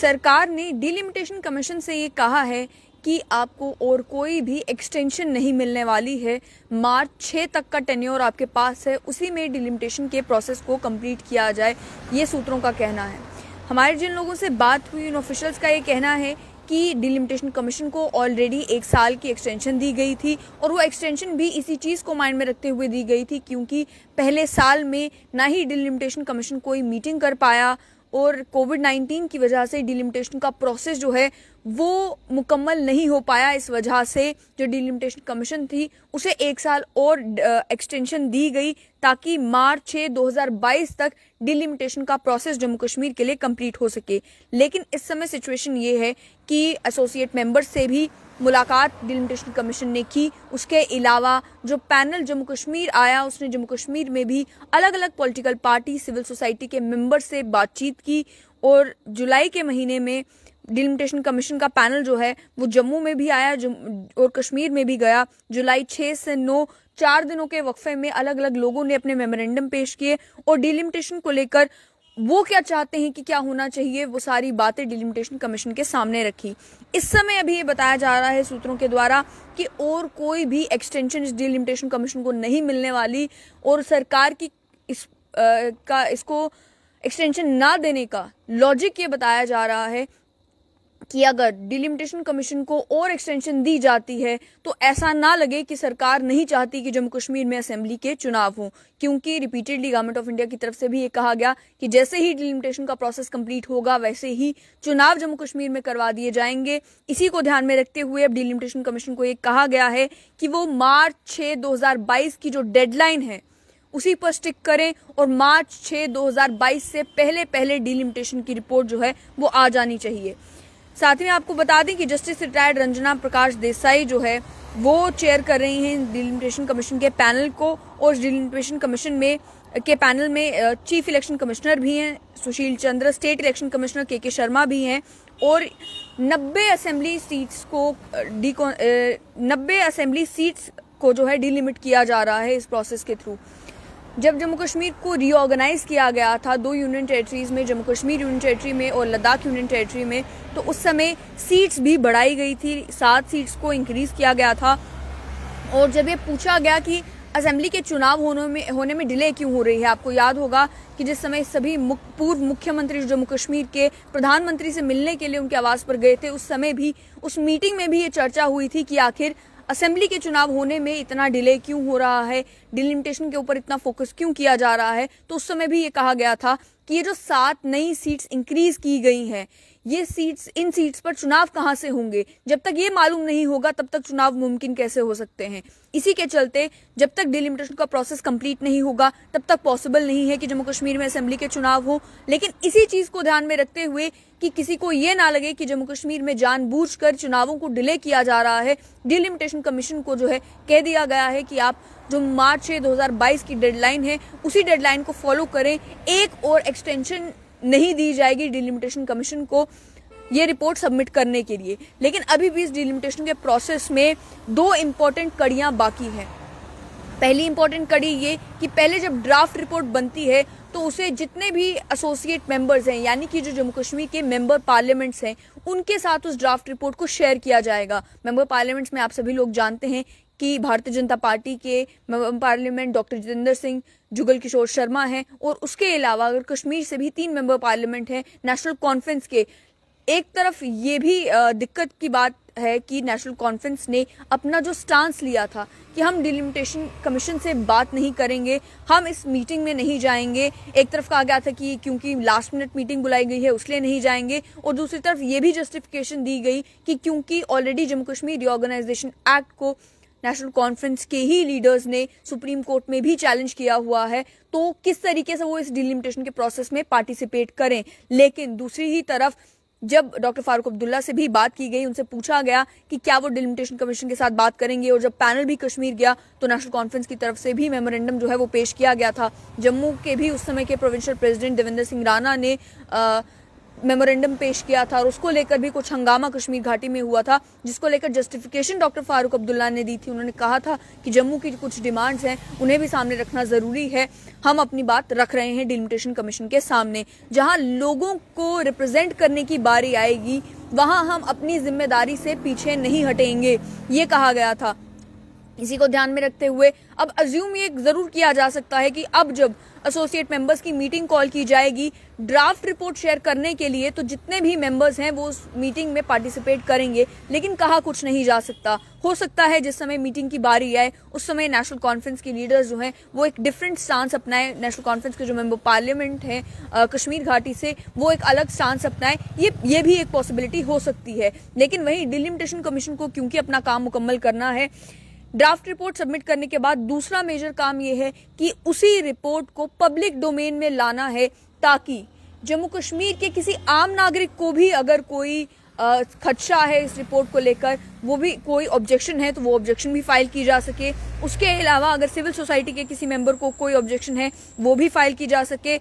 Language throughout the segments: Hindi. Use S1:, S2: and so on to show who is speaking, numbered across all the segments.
S1: सरकार ने डिलिमिटेशन कमीशन से ये कहा है कि आपको और कोई भी एक्सटेंशन नहीं मिलने वाली है मार्च छः तक का टेन्योर आपके पास है उसी में डिलिमिटेशन के प्रोसेस को कंप्लीट किया जाए ये सूत्रों का कहना है हमारे जिन लोगों से बात हुई उन ऑफिशल्स का ये कहना है कि डिलिमिटेशन कमीशन को ऑलरेडी एक साल की एक्सटेंशन दी गई थी और वो एक्सटेंशन भी इसी चीज़ को माइंड में रखते हुए दी गई थी क्योंकि पहले साल में ना ही डिलिमिटेशन कमीशन कोई मीटिंग कर पाया और कोविड 19 की वजह से डिलिमिटेशन का प्रोसेस जो है वो मुकम्मल नहीं हो पाया इस वजह से जो डिलिमिटेशन कमीशन थी उसे एक साल और एक्सटेंशन दी गई ताकि मार्च छः 2022 तक डिलिमिटेशन का प्रोसेस जम्मू कश्मीर के लिए कंप्लीट हो सके लेकिन इस समय सिचुएशन ये है कि एसोसिएट मेंबर्स से भी मुलाकात डिलिमिटेशन कमीशन ने की उसके अलावा जो पैनल जम्मू कश्मीर आया उसने जम्मू कश्मीर में भी अलग अलग पॉलिटिकल पार्टी सिविल सोसाइटी के मेंबर से बातचीत की और जुलाई के महीने में डिलिमिटेशन कमीशन का पैनल जो है वो जम्मू में भी आया और कश्मीर में भी गया जुलाई छह से नौ चार दिनों के वक्फे में अलग अलग लोगों ने अपने मेमोरेंडम पेश किए और डिलिमिटेशन को लेकर वो क्या चाहते हैं कि क्या होना चाहिए वो सारी बातें डिलिमिटेशन कमीशन के सामने रखी इस समय अभी ये बताया जा रहा है सूत्रों के द्वारा कि और कोई भी एक्सटेंशन इस डिलिमिटेशन कमीशन को नहीं मिलने वाली और सरकार की इस आ, का इसको एक्सटेंशन ना देने का लॉजिक ये बताया जा रहा है कि अगर डिलिमिटेशन कमीशन को और एक्सटेंशन दी जाती है तो ऐसा ना लगे कि सरकार नहीं चाहती कि जम्मू कश्मीर में असेंबली के चुनाव हों क्योंकि रिपीटेडली गवर्नमेंट ऑफ इंडिया की तरफ से भी ये कहा गया कि जैसे ही डिलिमिटेशन का प्रोसेस कंप्लीट होगा वैसे ही चुनाव जम्मू कश्मीर में करवा दिए जाएंगे इसी को ध्यान में रखते हुए अब डिलिमिटेशन कमीशन को ये कहा गया है कि वो मार्च छः दो की जो डेडलाइन है उसी पर स्टिक करें और मार्च 6 दो से पहले पहले डिलिमिटेशन की रिपोर्ट जो है वो आ जानी चाहिए साथ ही आपको बता दें कि जस्टिस रिटायर्ड रंजना प्रकाश देसाई जो है वो चेयर कर रही हैं डिलिमिटेशन कमीशन के पैनल को और डिलिमिटेशन कमीशन में के पैनल में चीफ इलेक्शन कमिश्नर भी हैं Sushil Chandra state election commissioner K K Sharma भी हैं और 90 असेंबली सीट्स को डी नब्बे असेंबली सीट्स को जो है डिलिमिट किया जा रहा है इस प्रोसेस के थ्रू जब जम्मू कश्मीर को रीऑर्गेनाइज किया गया था दो यूनियन टेरिटरीज में जम्मू कश्मीर यूनियन टेरिटरी में और लद्दाख यूनियन टेरिटरी में तो उस समय सीट्स भी बढ़ाई गई थी सात सीट्स को इंक्रीज किया गया था और जब ये पूछा गया कि असेंबली के चुनाव होने में होने में डिले क्यों हो रही है आपको याद होगा कि जिस समय सभी मुख, पूर्व मुख्यमंत्री जम्मू कश्मीर के प्रधानमंत्री से मिलने के लिए उनके आवास पर गए थे उस समय भी उस मीटिंग में भी ये चर्चा हुई थी कि आखिर असेंबली के चुनाव होने में इतना डिले क्यों हो रहा है डिलिमिटेशन के ऊपर इतना फोकस क्यों किया जा रहा है तो उस समय भी ये कहा गया था कि ये जो सात नई सीट्स इंक्रीज की गई हैं ये सीट्स इन सीट्स पर चुनाव कहाँ से होंगे जब तक ये मालूम नहीं होगा तब तक चुनाव मुमकिन कैसे हो सकते हैं इसी के चलते जब तक डिलिमिटेशन का प्रोसेस कंप्लीट नहीं होगा तब तक पॉसिबल नहीं है कि जम्मू कश्मीर में असेंबली के चुनाव हो लेकिन इसी चीज को ध्यान में रखते हुए कि किसी को ये ना लगे कि जम्मू कश्मीर में जानबूझकर चुनावों को डिले किया जा रहा है डिलिमिटेशन कमीशन को जो है कह दिया गया है कि आप जो मार्च छः दो की डेडलाइन है उसी डेडलाइन को फॉलो करें एक और एक्सटेंशन नहीं दी जाएगी डिलिमिटेशन कमीशन को ये रिपोर्ट सबमिट करने के लिए लेकिन अभी भी इस डिलिमिटेशन के प्रोसेस में दो इम्पोर्टेंट कड़ियाँ बाकी हैं पहली इम्पोर्टेंट कड़ी ये कि पहले जब ड्राफ्ट रिपोर्ट बनती है तो उसे जितने भी एसोसिएट मेंबर्स हैं यानी कि जो जम्मू कश्मीर के मेंबर पार्लियामेंट्स हैं उनके साथ उस ड्राफ्ट रिपोर्ट को शेयर किया जाएगा मेंबर पार्लियामेंट्स में आप सभी लोग जानते हैं कि भारतीय जनता पार्टी के पार्लियामेंट डॉक्टर जितेंद्र सिंह जुगल किशोर शर्मा हैं और उसके अलावा अगर कश्मीर से भी तीन मेंबर पार्लियामेंट हैं नेशनल कॉन्फ्रेंस के एक तरफ ये भी दिक्कत की बात है कि नेशनल कॉन्फ्रेंस ने अपना जो स्टांस लिया था कि हम डिलिमिटेशन कमीशन से बात नहीं करेंगे हम इस मीटिंग में नहीं जाएंगे एक तरफ कहा गया था कि क्योंकि लास्ट मिनट मीटिंग बुलाई गई है उसलिए नहीं जाएंगे और दूसरी तरफ ये भी जस्टिफिकेशन दी गई कि क्योंकि already Jammu Kashmir reorganisation act को नेशनल कॉन्फ्रेंस के ही लीडर्स ने सुप्रीम कोर्ट में भी चैलेंज किया हुआ है तो किस तरीके से वो इस डिलिमिटेशन के प्रोसेस में पार्टिसिपेट करें लेकिन दूसरी ही तरफ जब डॉक्टर फारूक अब्दुल्ला से भी बात की गई उनसे पूछा गया कि क्या वो डिलिमिटेशन कमीशन के साथ बात करेंगे और जब पैनल भी कश्मीर गया तो नेशनल कॉन्फ्रेंस की तरफ से भी मेमोरेंडम जो है वो पेश किया गया था जम्मू के भी उस समय के प्रोविंशियल प्रेसिडेंट देवेंद्र सिंह राणा ने आ, मेमोरेंडम पेश किया था और उसको लेकर भी कुछ हंगामा कश्मीर घाटी में हुआ था जिसको लेकर जस्टिफिकेशन डॉक्टर फारूक अब्दुल्ला ने दी थी उन्होंने कहा था कि जम्मू की कुछ डिमांड्स हैं उन्हें भी सामने रखना ज़रूरी है हम अपनी बात रख रहे हैं डिलिमिटेशन कमीशन के सामने जहां लोगों को रिप्रेजेंट करने की बारी आएगी वहां हम अपनी जिम्मेदारी से पीछे नहीं हटेंगे ये कहा गया था इसी को ध्यान में रखते हुए अब अज्यूम ये जरूर किया जा सकता है कि अब जब एसोसिएट मेंबर्स की मीटिंग कॉल की जाएगी ड्राफ्ट रिपोर्ट शेयर करने के लिए तो जितने भी मेंबर्स हैं वो उस मीटिंग में पार्टिसिपेट करेंगे लेकिन कहा कुछ नहीं जा सकता हो सकता है जिस समय मीटिंग की बारी आए उस समय नेशनल कॉन्फ्रेंस के लीडर्स जो हैं वो एक डिफरेंट स्टांस अपनाए नेशनल कॉन्फ्रेंस के जो मेंबर पार्लियामेंट हैं कश्मीर घाटी से वो एक अलग स्टांस अपनाए ये ये भी एक पॉसिबिलिटी हो सकती है लेकिन वहीं डिलिमिटेशन कमीशन को क्योंकि अपना काम मुकम्मल करना है ड्राफ्ट रिपोर्ट सबमिट करने के बाद दूसरा मेजर काम यह है कि उसी रिपोर्ट को पब्लिक डोमेन में लाना है ताकि जम्मू कश्मीर के किसी आम नागरिक को भी अगर कोई खदशा है इस रिपोर्ट को लेकर वो भी कोई ऑब्जेक्शन है तो वो ऑब्जेक्शन भी फाइल की जा सके उसके अलावा अगर सिविल सोसाइटी के किसी मेंबर को कोई ऑब्जेक्शन है वो भी फाइल की जा सके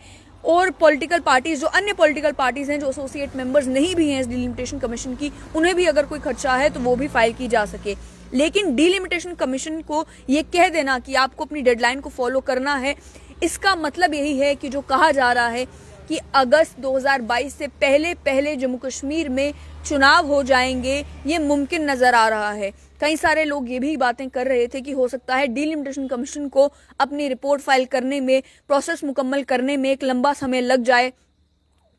S1: और पॉलिटिकल पार्टीज जो अन्य पॉलिटिकल पार्टीज हैं जो एसोसिएट मेंबर्स नहीं भी हैं इस डिलिमिटेशन कमीशन की उन्हें भी अगर कोई खदशा है तो वो भी फाइल की जा सके लेकिन डीलिमिटेशन कमीशन को ये कह देना कि आपको अपनी डेडलाइन को फॉलो करना है इसका मतलब यही है कि जो कहा जा रहा है कि अगस्त 2022 से पहले पहले जम्मू कश्मीर में चुनाव हो जाएंगे ये मुमकिन नज़र आ रहा है कई सारे लोग ये भी बातें कर रहे थे कि हो सकता है डीलिमिटेशन कमीशन को अपनी रिपोर्ट फाइल करने में प्रोसेस मुकम्मल करने में एक लंबा समय लग जाए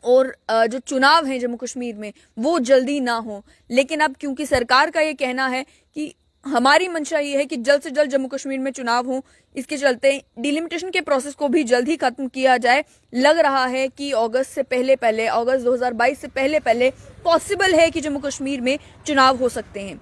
S1: और जो चुनाव हैं जम्मू कश्मीर में वो जल्दी ना हो लेकिन अब क्योंकि सरकार का ये कहना है कि हमारी मंशा ये है कि जल्द से जल्द जम्मू कश्मीर में चुनाव हो इसके चलते डिलिमिटेशन के प्रोसेस को भी जल्द ही खत्म किया जाए लग रहा है कि अगस्त से पहले पहले अगस्त 2022 से पहले पहले पॉसिबल है कि जम्मू कश्मीर में चुनाव हो सकते हैं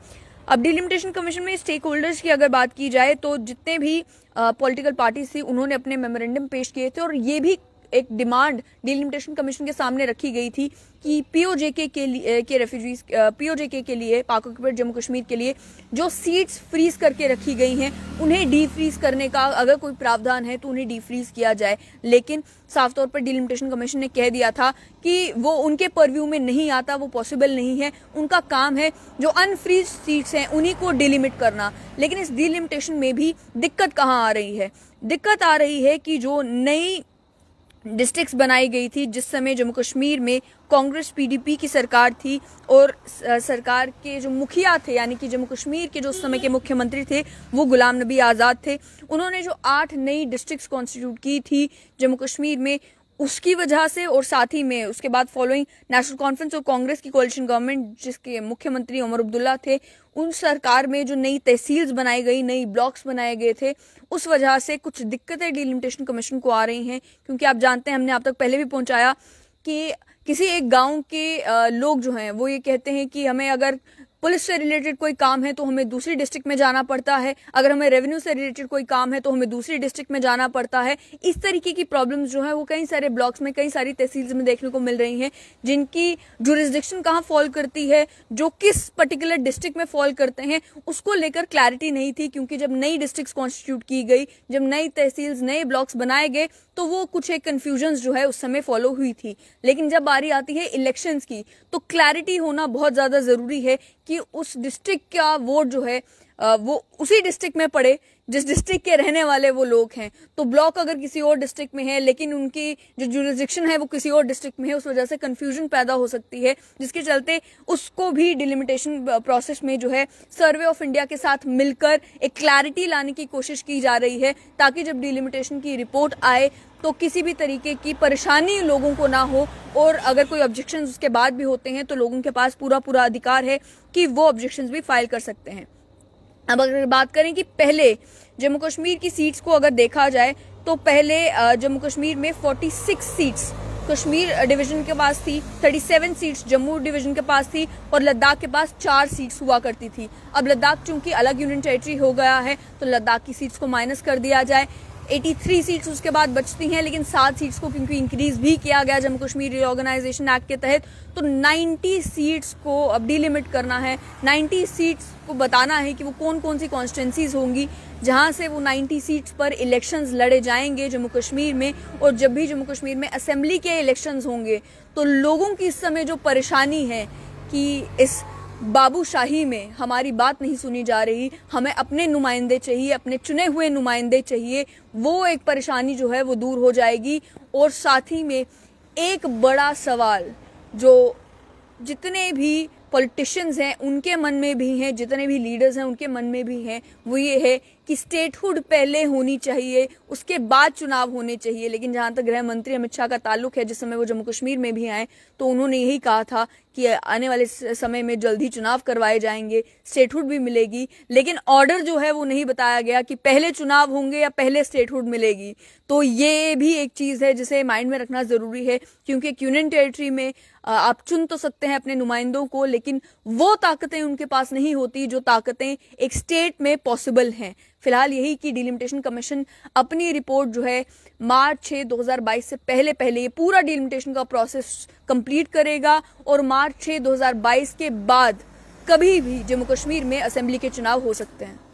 S1: अब डिलिमिटेशन कमीशन में स्टेक होल्डर्स की अगर बात की जाए तो जितने भी पॉलिटिकल पार्टीज थी उन्होंने अपने मेमोरेंडम पेश किए थे और ये भी एक डिमांड डिलिमिटेशन कमीशन के सामने रखी गई थी कि पीओजेके के लिए के रेफ्यूजीज पीओजेके के लिए पाक ऑक्यूपेड जम्मू कश्मीर के लिए जो सीट्स फ्रीज करके रखी गई हैं उन्हें डीफ्रीज करने का अगर कोई प्रावधान है तो उन्हें डीफ्रीज किया जाए लेकिन साफ तौर पर डिलिमिटेशन कमीशन ने कह दिया था कि वो उनके परव्यू में नहीं आता वो पॉसिबल नहीं है उनका काम है जो अनफ्रीज सीट्स हैं उन्हीं को डिलिमिट करना लेकिन इस डिलिमिटेशन में भी दिक्कत कहाँ आ रही है दिक्कत आ रही है कि जो नई डिस्ट्रिक्स बनाई गई थी जिस समय जम्मू कश्मीर में कांग्रेस पीडीपी की सरकार थी और सरकार के जो मुखिया थे यानी कि जम्मू कश्मीर के जो उस समय के मुख्यमंत्री थे वो गुलाम नबी आज़ाद थे उन्होंने जो आठ नई डिस्ट्रिक्ट कॉन्स्टिट्यूट की थी जम्मू कश्मीर में उसकी वजह से और साथ ही में उसके बाद फॉलोइंग नेशनल कॉन्फ्रेंस और कांग्रेस की कोलिशन गवर्नमेंट जिसके मुख्यमंत्री उमर अब्दुल्ला थे उन सरकार में जो नई तहसील्स बनाई गई नई ब्लॉक्स बनाए गए थे उस वजह से कुछ दिक्कतें डिलिमिटेशन कमीशन को आ रही हैं क्योंकि आप जानते हैं हमने आप तक पहले भी पहुंचाया कि किसी एक गांव के लोग जो हैं वो ये कहते हैं कि हमें अगर पुलिस से रिलेटेड कोई काम है तो हमें दूसरी डिस्ट्रिक्ट में जाना पड़ता है अगर हमें रेवेन्यू से रिलेटेड कोई काम है तो हमें दूसरी डिस्ट्रिक्ट में जाना पड़ता है इस तरीके की प्रॉब्लम्स जो है वो कई सारे ब्लॉक्स में कई सारी तहसील्स में देखने को मिल रही हैं जिनकी जुरिस्डिक्शन कहाँ फॉल करती है जो किस पर्टिकुलर डिस्ट्रिक्ट में फॉल करते हैं उसको लेकर क्लैरिटी नहीं थी क्योंकि जब नई डिस्ट्रिक्ट कॉन्स्टिट्यूट की गई जब नई तहसील्स नए ब्लॉक्स बनाए गए तो वो कुछ एक कन्फ्यूजन जो है उस समय फॉलो हुई थी लेकिन जब बारी आती है इलेक्शंस की तो क्लैरिटी होना बहुत ज़्यादा ज़रूरी है कि उस डिस्ट्रिक्ट का वोट जो है वो उसी डिस्ट्रिक्ट में पड़े जिस डिस्ट्रिक्ट के रहने वाले वो लोग हैं तो ब्लॉक अगर किसी और डिस्ट्रिक्ट में है लेकिन उनकी जो जुरिस्डिक्शन है वो किसी और डिस्ट्रिक्ट में है उस वजह से कन्फ्यूजन पैदा हो सकती है जिसके चलते उसको भी डिलिमिटेशन प्रोसेस में जो है सर्वे ऑफ इंडिया के साथ मिलकर एक क्लैरिटी लाने की कोशिश की जा रही है ताकि जब डिलिमिटेशन की रिपोर्ट आए तो किसी भी तरीके की परेशानी लोगों को ना हो और अगर कोई ऑब्जेक्शन उसके बाद भी होते हैं तो लोगों के पास पूरा पूरा अधिकार है कि वो ऑब्जेक्शन भी फाइल कर सकते हैं अब अगर बात करें कि पहले जम्मू कश्मीर की सीट्स को अगर देखा जाए तो पहले जम्मू कश्मीर में 46 सीट्स कश्मीर डिवीजन के पास थी 37 सीट्स जम्मू डिवीजन के पास थी और लद्दाख के पास चार सीट्स हुआ करती थी अब लद्दाख चूंकि अलग यूनियन टेरिटरी हो गया है तो लद्दाख की सीट्स को माइनस कर दिया जाए 83 सीट्स उसके बाद बचती हैं लेकिन सात सीट्स को क्योंकि इंक्रीज भी किया गया जम्मू कश्मीर रिओर्गेनाइजेशन एक्ट के तहत तो 90 सीट्स को अब डिलिमिट करना है 90 सीट्स को बताना है कि वो कौन कौन सी कॉन्स्टिटेंसीज होंगी जहां से वो 90 सीट्स पर इलेक्शंस लड़े जाएंगे जम्मू कश्मीर में और जब भी जम्मू कश्मीर में असेंबली के इलेक्शन होंगे तो लोगों की इस समय जो परेशानी है कि इस बाबूशाही में हमारी बात नहीं सुनी जा रही हमें अपने नुमाइंदे चाहिए अपने चुने हुए नुमाइंदे चाहिए वो एक परेशानी जो है वो दूर हो जाएगी और साथ ही में एक बड़ा सवाल जो जितने भी पॉलिटिशियंस हैं उनके मन में भी हैं जितने भी लीडर्स हैं उनके मन में भी हैं वो ये है कि स्टेटहुड पहले होनी चाहिए उसके बाद चुनाव होने चाहिए लेकिन जहां तक गृह मंत्री अमित शाह का ताल्लुक है जिस समय वो जम्मू कश्मीर में भी आए तो उन्होंने यही कहा था कि आने वाले समय में जल्दी चुनाव करवाए जाएंगे स्टेटहुड भी मिलेगी लेकिन ऑर्डर जो है वो नहीं बताया गया कि पहले चुनाव होंगे या पहले स्टेटहुड मिलेगी तो ये भी एक चीज़ है जिसे माइंड में रखना ज़रूरी है क्योंकि एक यूनियन टेरिटरी में आप चुन तो सकते हैं अपने नुमाइंदों को लेकिन वो ताकतें उनके पास नहीं होती जो ताकतें एक स्टेट में पॉसिबल हैं फिलहाल यही कि डिलिमिटेशन कमीशन अपनी रिपोर्ट जो है मार्च छः 2022 से पहले पहले ये पूरा डिलिमिटेशन का प्रोसेस कंप्लीट करेगा और मार्च मार्च 6 2022 के बाद कभी भी जम्मू कश्मीर में असेंबली के चुनाव हो सकते हैं